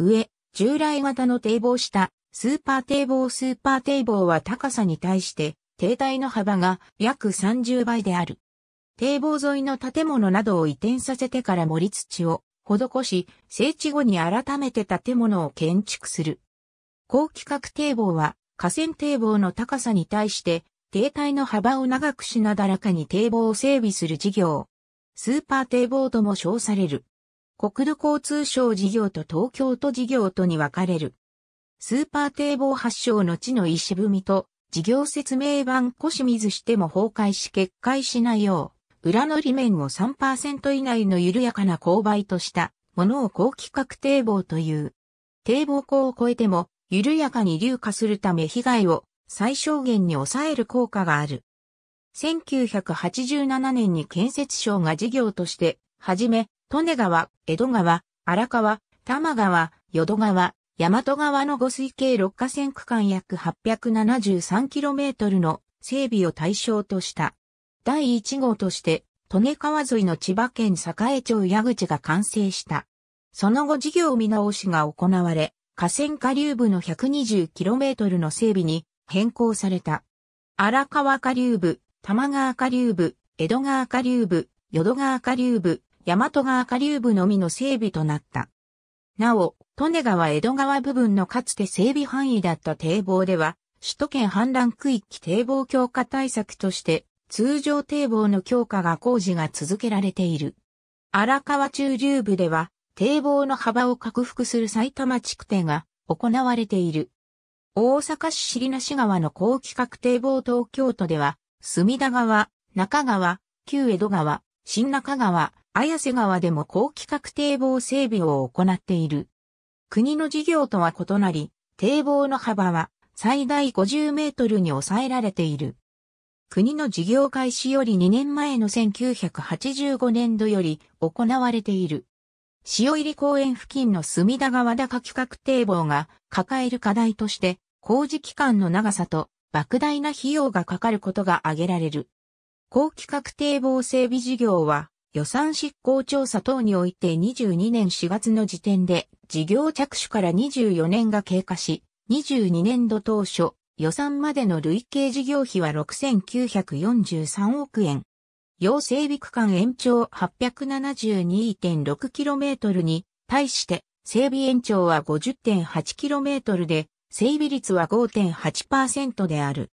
上、従来型の堤防下、スーパー堤防スーパー堤防は高さに対して堤体の幅が約30倍である。堤防沿いの建物などを移転させてから盛土を施し、整地後に改めて建物を建築する。高規格堤防は河川堤防の高さに対して堤体の幅を長くしなだらかに堤防を整備する事業。スーパー堤防とも称される。国土交通省事業と東京都事業とに分かれる。スーパー堤防発祥の地の石踏みと、事業説明版古清水しても崩壊し決壊しないよう、裏の裏面を3%以内の緩やかな勾配としたものを高規格堤防という。堤防口を越えても、緩やかに流下するため被害を最小限に抑える効果がある。1987年に建設省が事業として、はじめ、利根川、江戸川、荒川、多摩川、淀川、大和川の五水系六河川区間約 873km の整備を対象とした。第1号として、利根川沿いの千葉県栄町矢口が完成した。その後事業見直しが行われ、河川下流部の 120km の整備に変更された。荒川下流部、玉川下流部、江戸川下流部、淀川下流部、大和川下流部のみの整備となった。なお、利根川江戸川部分のかつて整備範囲だった堤防では、首都圏氾濫区域堤防強化対策として、通常堤防の強化が工事が続けられている。荒川中流部では、堤防の幅を拡幅する埼玉地区展が行われている。大阪市尻梨川の高規格堤防東京都では、隅田川、中川、旧江戸川、新中川、綾瀬川でも高規格堤防整備を行っている。国の事業とは異なり、堤防の幅は最大50メートルに抑えられている。国の事業開始より2年前の1985年度より行われている。塩入公園付近の隅田川高規格堤防が抱える課題として工事期間の長さと莫大な費用がかかることが挙げられる。後期確定防整備事業は、予算執行調査等において22年4月の時点で、事業着手から24年が経過し、22年度当初、予算までの累計事業費は6943億円。要整備区間延長 872.6km に対して整備延長は 50.8km で整備率は5.8%である。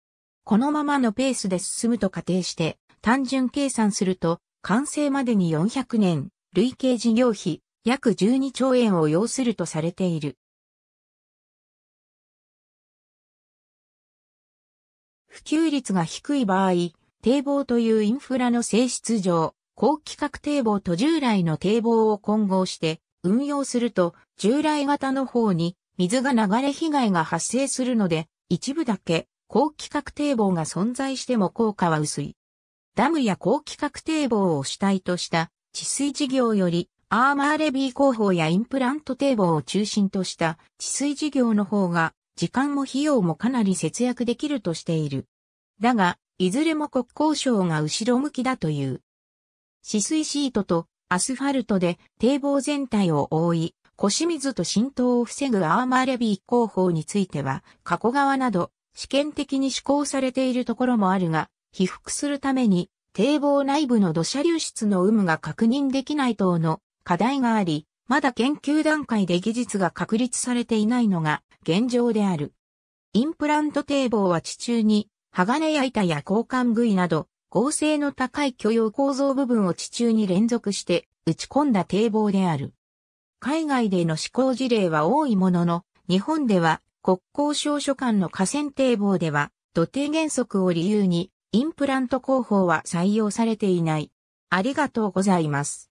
このままのペースで進むと仮定して単純計算すると、完成までに400年、累計事業費、約12兆円を要するとされている。普及率が低い場合、堤防というインフラの性質上、高規格堤防と従来の堤防を混合して運用すると、従来型の方に水が流れ被害が発生するので、一部だけ高規格堤防が存在しても効果は薄い。ダムや高規格堤防を主体とした治水事業より、アーマーレビー工法やインプラント堤防を中心とした治水事業の方が、時間も費用もかなり節約できるとしている。だが、いずれも国交省が後ろ向きだという。止水シートとアスファルトで堤防全体を覆い、腰水と浸透を防ぐアーマーレビー工法については、加古川など試験的に施行されているところもあるが、被覆するために、堤防内部の土砂流出の有無が確認できない等の課題があり、まだ研究段階で技術が確立されていないのが現状である。インプラント堤防は地中に、鋼や板や交換部位など、合成の高い許容構造部分を地中に連続して打ち込んだ堤防である。海外での試行事例は多いものの、日本では国交省所管の河川堤防では土堤原則を理由にインプラント工法は採用されていない。ありがとうございます。